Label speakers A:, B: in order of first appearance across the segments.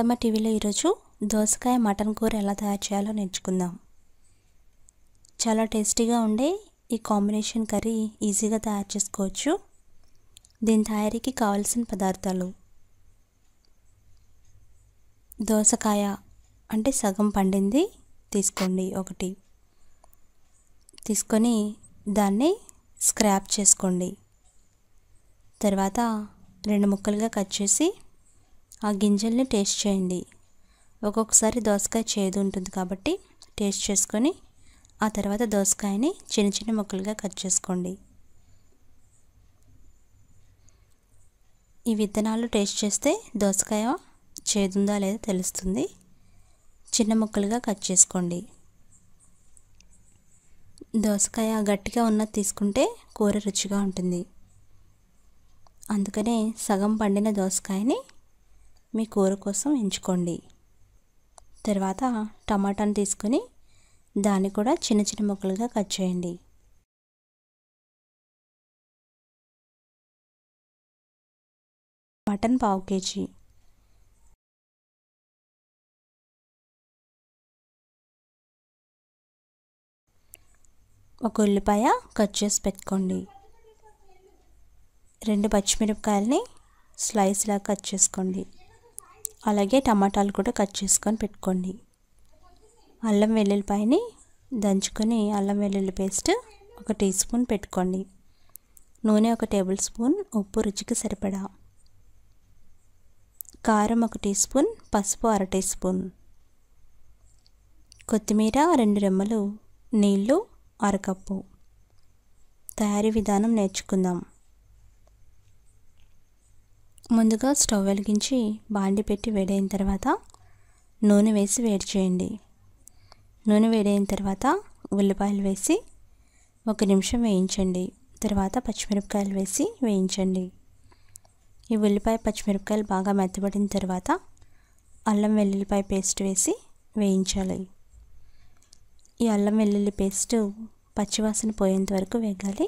A: సత్తమ్మ టీవీలో ఈరోజు దోసకాయ మటన్ కూర ఎలా తయారు చేయాలో నేర్చుకుందాం చాలా టేస్టీగా ఉండే ఈ కాంబినేషన్ కర్రీ ఈజీగా తయారు చేసుకోవచ్చు దీని తయారీకి కావాల్సిన పదార్థాలు దోసకాయ అంటే సగం పండింది తీసుకోండి ఒకటి తీసుకొని దాన్ని స్క్రాప్ చేసుకోండి తర్వాత రెండు ముక్కలుగా కట్ చేసి ఆ గింజల్ని టేస్ట్ చేయండి ఒక్కొక్కసారి దోసకాయ చేదు ఉంటుంది కాబట్టి టేస్ట్ చేసుకొని ఆ తర్వాత దోసకాయని చిన్న చిన్న ముక్కలుగా కట్ చేసుకోండి ఈ విత్తనాలు టేస్ట్ చేస్తే దోసకాయ చేదుందా లేదా తెలుస్తుంది చిన్న ముక్కలుగా కట్ చేసుకోండి దోసకాయ గట్టిగా ఉన్నది తీసుకుంటే కూర రుచిగా ఉంటుంది అందుకనే సగం పండిన దోసకాయని మీ కూర కోసం ఎంచుకోండి తర్వాత టమాటాను తీసుకొని దాన్ని కూడా చిన్న చిన్న ముక్కలుగా కట్ చేయండి మటన్ పావు కేజీ ఒక ఉల్లిపాయ కట్ చేసి పెట్టుకోండి రెండు పచ్చిమిరపకాయలని స్లైస్లా కట్ చేసుకోండి అలాగే టమాటాలు కూడా కట్ చేసుకొని పెట్టుకోండి అల్లం వెల్లుల్లిపాయని దంచుకొని అల్లం వెల్లుల్లి పేస్ట్ ఒక టీ స్పూన్ పెట్టుకోండి నూనె ఒక టేబుల్ స్పూన్ ఉప్పు రుచికి సరిపడా కారం ఒక టీ స్పూన్ పసుపు అర టీ స్పూన్ కొత్తిమీర రెండు రెమ్మలు నీళ్ళు అరకప్పు తయారీ విధానం నేర్చుకుందాం ముందుగా స్టవ్ వెలిగించి బాండి పెట్టి వేడైన తర్వాత నూనె వేసి వేడి చేయండి నూనె వేడైన తర్వాత ఉల్లిపాయలు వేసి ఒక నిమిషం వేయించండి తర్వాత పచ్చిమిరపకాయలు వేసి వేయించండి ఈ ఉల్లిపాయ పచ్చిమిరపకాయలు బాగా మెత్తబడిన తర్వాత అల్లం వెల్లుల్లిపాయ పేస్ట్ వేసి వేయించాలి ఈ అల్లం వెల్లుల్లి పేస్ట్ పచ్చివాసన పోయేంత వరకు వేగాలి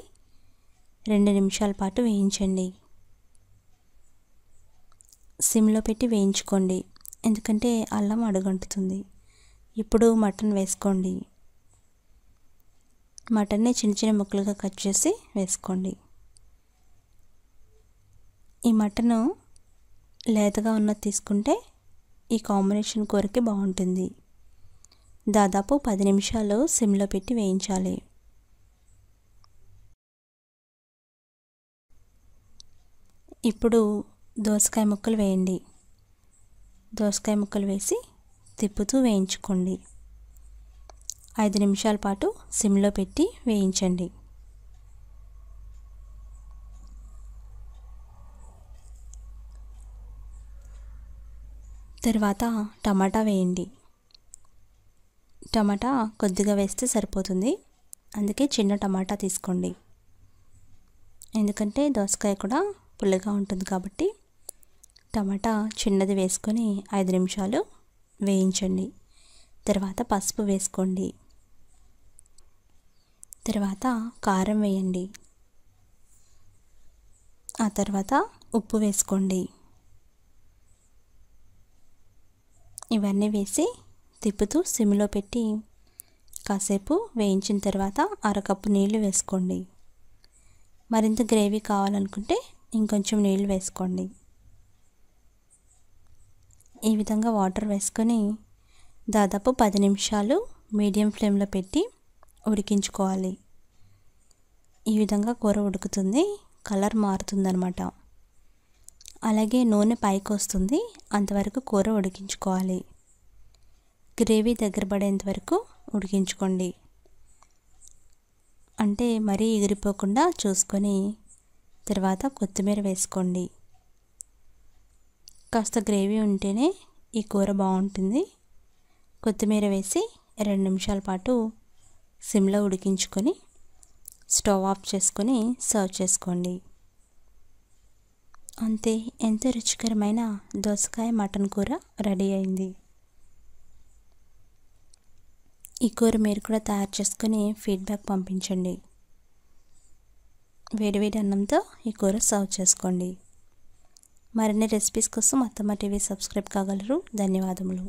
A: రెండు నిమిషాల పాటు వేయించండి సిమ్లో పెట్టి వేయించుకోండి ఎందుకంటే అల్లం అడుగంటుతుంది ఇప్పుడు మటన్ వేసుకోండి మటన్ని చిన్న చిన్న ముక్కలుగా కట్ చేసి వేసుకోండి ఈ మటను లేతగా ఉన్నది తీసుకుంటే ఈ కాంబినేషన్ కూరకి బాగుంటుంది దాదాపు పది నిమిషాలు సిమ్లో పెట్టి వేయించాలి ఇప్పుడు దోసకాయ ముక్కలు వేయండి దోసకాయ ముక్కలు వేసి తిప్పుతూ వేయించుకోండి ఐదు నిమిషాల పాటు సిమ్లో పెట్టి వేయించండి తర్వాత టమాటా వేయండి టమాటా కొద్దిగా వేస్తే సరిపోతుంది అందుకే చిన్న టమాటా తీసుకోండి ఎందుకంటే దోసకాయ కూడా పుల్లగా ఉంటుంది కాబట్టి టమాటా చిన్నది వేసుకొని ఐదు నిమిషాలు వేయించండి తర్వాత పసుపు వేసుకోండి తర్వాత కారం వేయండి ఆ తర్వాత ఉప్పు వేసుకోండి ఇవన్నీ వేసి తిప్పుతూ సిమ్లో పెట్టి కాసేపు వేయించిన తర్వాత అరకప్పు నీళ్ళు వేసుకోండి మరింత గ్రేవీ కావాలనుకుంటే ఇంకొంచెం నీళ్ళు వేసుకోండి ఈ విధంగా వాటర్ వేసుకొని దాదాపు పది నిమిషాలు మీడియం ఫ్లేమ్లో పెట్టి ఉడికించుకోవాలి ఈ విధంగా కూర ఉడుకుతుంది కలర్ మారుతుందనమాట అలాగే నూనె పైకి వస్తుంది అంతవరకు కూర ఉడికించుకోవాలి గ్రేవీ దగ్గర పడేంత వరకు ఉడికించుకోండి అంటే మరీ ఎగిరిపోకుండా చూసుకొని తర్వాత కొత్తిమీర వేసుకోండి కాస్త గ్రేవీ ఉంటేనే ఈ కూర బాగుంటుంది కొత్తిమీర వేసి రెండు నిమిషాల పాటు సిమ్లో ఉడికించుకొని స్టవ్ ఆఫ్ చేసుకొని సర్వ్ చేసుకోండి అంతే ఎంతో రుచికరమైన దోసకాయ మటన్ కూర రెడీ అయింది ఈ కూర మీరు కూడా తయారు చేసుకుని ఫీడ్బ్యాక్ పంపించండి వేడివేడి అన్నంతో ఈ కూర సర్వ్ చేసుకోండి మరిన్ని రెసిపీస్ కోసం అత్తమ్మ టీవీ సబ్స్క్రైబ్ కాగలరు ధన్యవాదములు